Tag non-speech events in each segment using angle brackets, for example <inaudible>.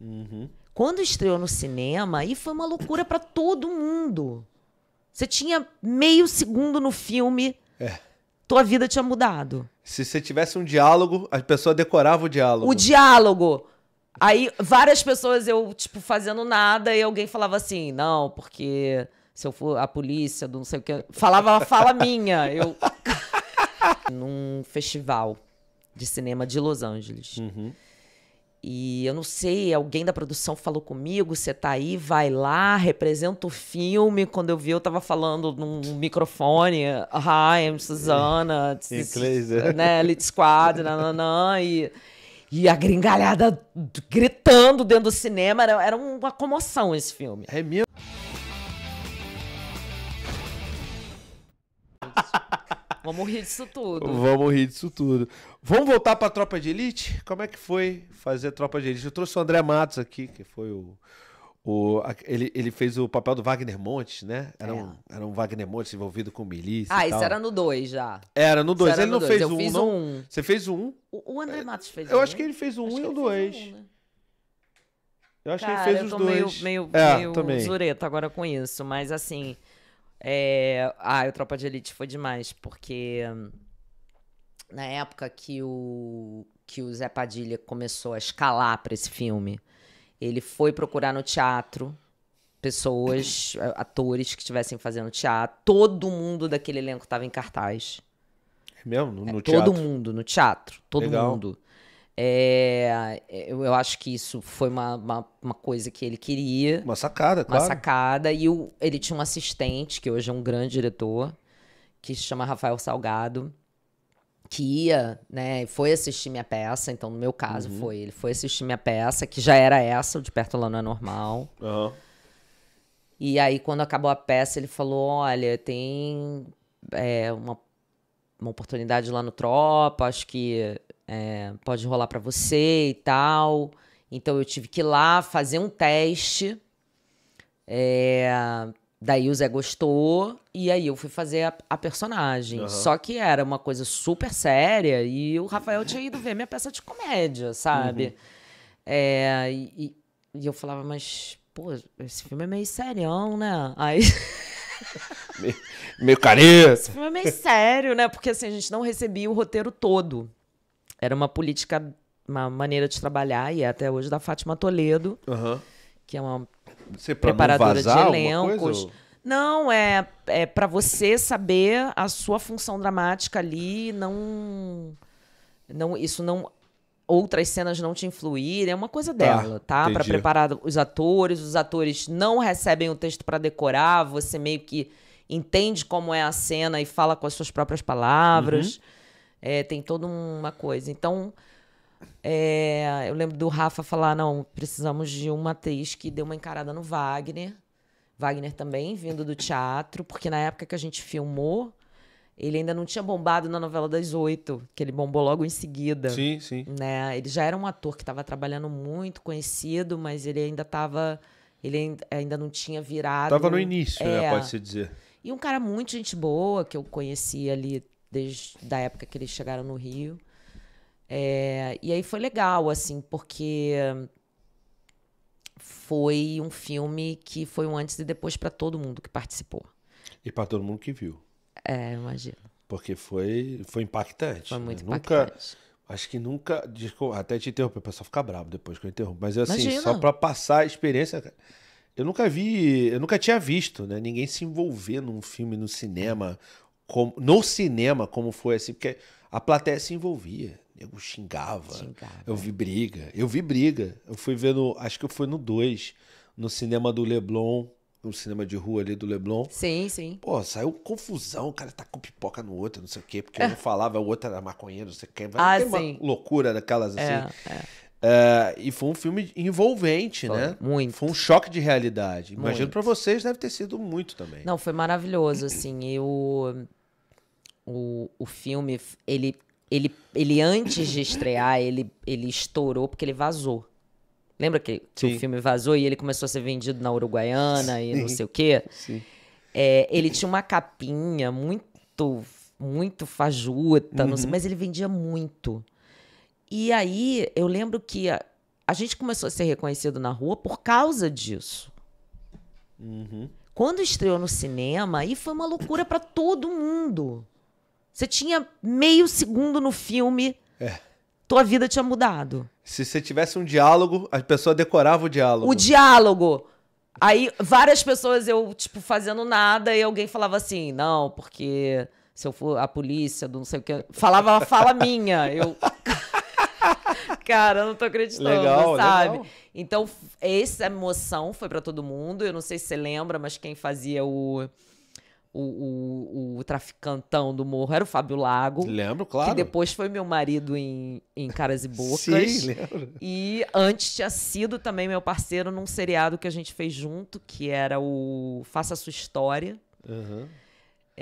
Uhum. Quando estreou no cinema, aí foi uma loucura para todo mundo. Você tinha meio segundo no filme, é. tua vida tinha mudado. Se você tivesse um diálogo, a pessoa decorava o diálogo. O diálogo. Aí várias pessoas eu, tipo, fazendo nada e alguém falava assim: não, porque se eu for a polícia do não sei o que. Falava uma fala <laughs> minha. Eu. <laughs> Num festival de cinema de Los Angeles. Uhum. E eu não sei, alguém da produção falou comigo, você tá aí, vai lá, representa o filme. Quando eu vi, eu tava falando num microfone, hi, I'm Susana, é. né, Elite Squad, <laughs> nananã, e, e a gringalhada gritando dentro do cinema, era, era uma comoção esse filme. É mesmo? <laughs> Vamos rir disso tudo. Vamos rir disso tudo. Vamos voltar para a Tropa de Elite? Como é que foi fazer a Tropa de Elite? Eu trouxe o André Matos aqui, que foi o. O, ele, ele fez o papel do Wagner Montes, né? Era, é. um, era um Wagner Montes envolvido com milícia. Ah, isso era no 2 já. Era no 2. Ele no não dois. fez 1. Um, não... um. Você fez 1. Um. O, o André é, Matos fez eu 1. Né? Eu acho que ele fez o 1 um e o 2. Eu acho Cara, que ele fez os dois. Eu tô meio, meio, é, meio zureta agora com isso, mas assim. É... Ah, o Tropa de Elite foi demais, porque na época que o, que o Zé Padilha começou a escalar para esse filme, ele foi procurar no teatro pessoas, atores que estivessem fazendo teatro. Todo mundo daquele elenco estava em cartaz. É mesmo? No, é, no é, teatro? Todo mundo no teatro. Todo Legal. mundo. É, é, eu, eu, acho que isso foi uma, uma, uma, coisa que ele queria. Uma sacada, claro. Uma sacada. E o, ele tinha um assistente, que hoje é um grande diretor, que se chama Rafael Salgado, que ia, né, foi assistir minha peça. Então, no meu caso, uhum. foi. Ele foi assistir minha peça, que já era essa, o De Perto Lá Não É Normal. Uhum. E aí, quando acabou a peça, ele falou: Olha, tem é, uma, uma oportunidade lá no Tropa, acho que é, pode rolar para você e tal. Então eu tive que ir lá fazer um teste. É, daí o Zé gostou e aí eu fui fazer a, a personagem. Uhum. Só que era uma coisa super séria e o Rafael tinha ido ver minha peça de comédia, sabe? Uhum. É, e, e, eu falava, mas, pô, esse filme é meio serião, né? Aí. <laughs> meio, meio careta. Esse filme é meio sério, né? Porque assim, a gente não recebia o roteiro todo. Era uma política, uma maneira de trabalhar, e é até hoje da Fátima Toledo, uhum. que é uma você, preparadora de elencos. não, é, é para você saber a sua função dramática ali, não. não isso não. Outras cenas não te influírem, é uma coisa tá, dela, tá? tá? Para preparar os atores, os atores não recebem o texto para decorar, você meio que entende como é a cena e fala com as suas próprias palavras. Uhum. É, tem toda uma coisa. Então, é, eu lembro do Rafa falar: não, precisamos de uma atriz que deu uma encarada no Wagner. Wagner também, vindo do teatro, porque na época que a gente filmou, ele ainda não tinha bombado na novela das oito, que ele bombou logo em seguida. Sim, sim. Né? Ele já era um ator que estava trabalhando muito, conhecido, mas ele ainda estava. Ele ainda não tinha virado. Estava no início, né, é, né, pode se dizer. E um cara muito gente boa, que eu conheci ali desde da época que eles chegaram no Rio. É, e aí foi legal, assim, porque foi um filme que foi um antes e depois para todo mundo que participou. E para todo mundo que viu. É, imagino. Porque foi, foi impactante. Foi né? muito né? impactante. Nunca... Acho que nunca. Desculpa, até te interromper, o pessoal fica bravo depois que eu interrompo. Mas assim, Imagina. só para passar a experiência. Eu nunca vi. Eu nunca tinha visto, né? Ninguém se envolver num filme no cinema como, no cinema, como foi assim, porque a plateia se envolvia. Eu xingava, xingava. Eu vi briga. Eu vi briga. Eu fui ver no. Acho que eu fui no 2, no cinema do Leblon. No cinema de rua ali do Leblon. Sim, sim. Pô, saiu confusão, o cara tá com pipoca no outro, não sei o quê, porque um <laughs> falava, o outro era maconheiro, não sei o quê. Ah, tem sim. uma loucura daquelas é, assim. É, é. e foi um filme envolvente, foi, né? Muito. Foi um choque de realidade. Imagino para vocês deve ter sido muito também. Não, foi maravilhoso, assim. Eu o, o filme, ele, ele, ele antes de estrear, ele, ele estourou porque ele vazou. Lembra que, que o filme vazou e ele começou a ser vendido na Uruguaiana Sim. e não sei o quê? Sim. É, ele tinha uma capinha muito, muito fajuta, uhum. sei, mas ele vendia muito. E aí eu lembro que a, a, gente começou a ser reconhecido na rua por causa disso. Uhum. Quando estreou no cinema, aí foi uma loucura para todo mundo. Você tinha meio segundo no filme, é. tua vida tinha mudado. Se você tivesse um diálogo, a pessoa decorava o diálogo. O diálogo. Aí várias pessoas eu, tipo, fazendo nada e alguém falava assim: não, porque se eu for a polícia, do não sei o que. Falava uma fala <laughs> minha. Eu. <laughs> Cara, eu não tô acreditando, legal, sabe? Legal. Então, essa emoção foi para todo mundo. Eu não sei se você lembra, mas quem fazia o o, o, o, traficantão do morro era o Fábio Lago. Lembro, claro. Que depois foi meu marido em, em Caras e <laughs> Bocas. Sim, lembro. E antes tinha sido também meu parceiro num seriado que a gente fez junto, que era o Faça a Sua História. Uhum.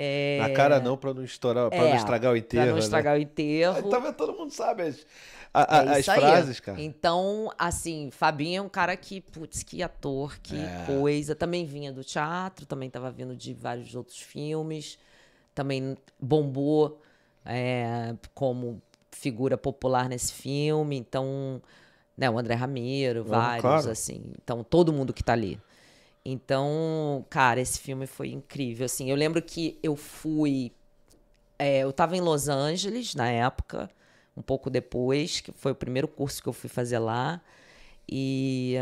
É... Na cara não, pra não estourar, pra não é, né? estragar o enterro. Pra não estragar né? o enterro. então todo mundo sabe as, a, é as frases, cara. Então, assim, Fabinho é um cara que, putz, que ator, que é. coisa. Também vinha do teatro, também tava vindo de vários outros filmes. Também bombou é, como figura popular nesse filme. Então, né, o André Ramiro, uhum, vários, claro. assim. Então, todo mundo que tá ali. Então, cara, esse filme foi incrível. Assim, eu lembro que eu fui. É, eu estava em Los Angeles na época, um pouco depois, que foi o primeiro curso que eu fui fazer lá. E,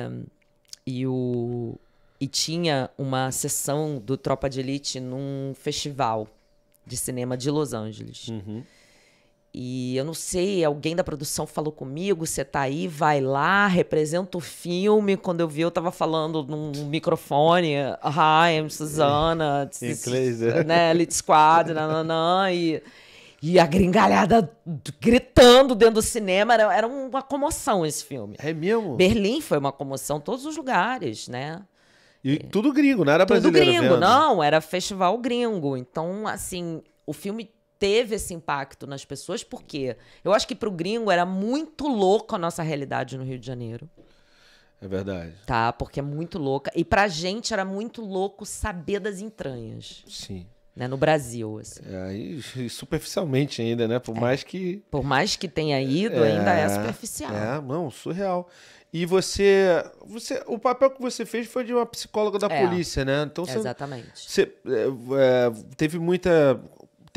e, o, e tinha uma sessão do Tropa de Elite num festival de cinema de Los Angeles. Uhum. E eu não sei, alguém da produção falou comigo, você tá aí, vai lá, representa o filme. Quando eu vi, eu tava falando num microfone, hi, I'm Susana, né? né, Elite Squad, nananã, e, e a gringalhada gritando dentro do cinema, era, era uma comoção esse filme. É mesmo? Berlim foi uma comoção, todos os lugares, né? E tudo gringo, não era tudo brasileiro Tudo gringo, vendo. não, era festival gringo. Então, assim, o filme teve esse impacto nas pessoas, porque eu acho que para o gringo era muito louco a nossa realidade no Rio de Janeiro. É verdade. Tá, porque é muito louca. E pra gente era muito louco saber das entranhas. Sim. Né, no Brasil, assim. É, e <laughs> superficialmente ainda, né? Por é. mais que... Por mais que tenha ido, é, ainda é superficial. É, não, surreal. E você, você... O papel que você fez foi de uma psicóloga da é. polícia, né? Então, você, Exatamente. Você é, é, teve muita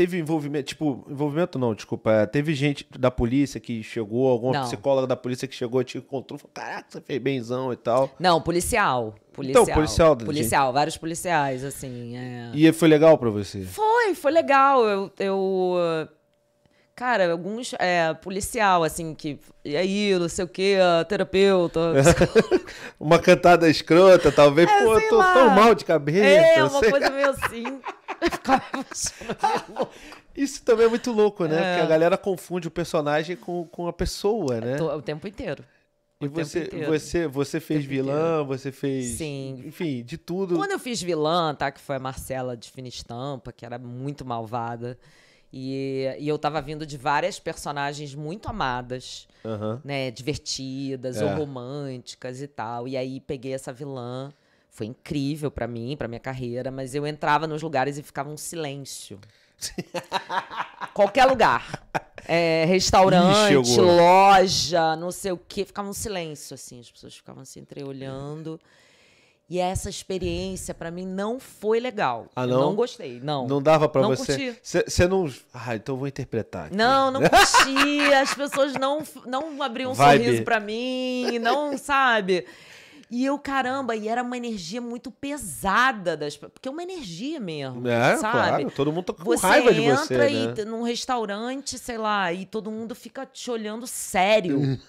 teve envolvimento, tipo, envolvimento não, desculpa, é, teve gente da polícia que chegou, alguma não. psicóloga da polícia que chegou, te encontrou, falou, caraca, você fez benzão e tal. Não, policial. Policial. Então, policial. Policial, gente. vários policiais, assim. É... E foi legal pra você? Foi, foi legal. Eu... eu cara, alguns é, policial, assim, que. E aí, não sei o quê, terapeuta. <laughs> uma cantada escrota, talvez. É, Pô, eu tô lá. tão mal de cabeça. É, uma sei. coisa meio assim. <laughs> Isso também é muito louco, né? É. Porque a é. galera confunde o personagem com, com a pessoa, né? O tempo inteiro. O e você, você, você fez vilã, inteiro. você fez. Sim. Enfim, de tudo. Quando eu fiz vilã, tá? Que foi a Marcela de Finistampa, que era muito malvada. E, e eu tava vindo de várias personagens muito amadas, uhum. né? Divertidas é. ou românticas e tal. E aí peguei essa vilã. Foi incrível para mim, para minha carreira, mas eu entrava nos lugares e ficava um silêncio. <laughs> Qualquer lugar. É, restaurante, loja, não sei o quê. Ficava um silêncio, assim. As pessoas ficavam se entreolhando. E essa experiência, para mim, não foi legal. Ah, não? Eu não gostei, não. Não dava para você? Você não... Ah, então vou interpretar. Aqui. Não, não <laughs> curti. As pessoas não, não abriam um Vibe. sorriso para mim. Não, sabe? E eu, caramba, e era uma energia muito pesada das. Porque é uma energia mesmo. É, sabe? claro. Todo mundo tá com você raiva de você. Você entra né? num restaurante, sei lá, e todo mundo fica te olhando sério. <laughs>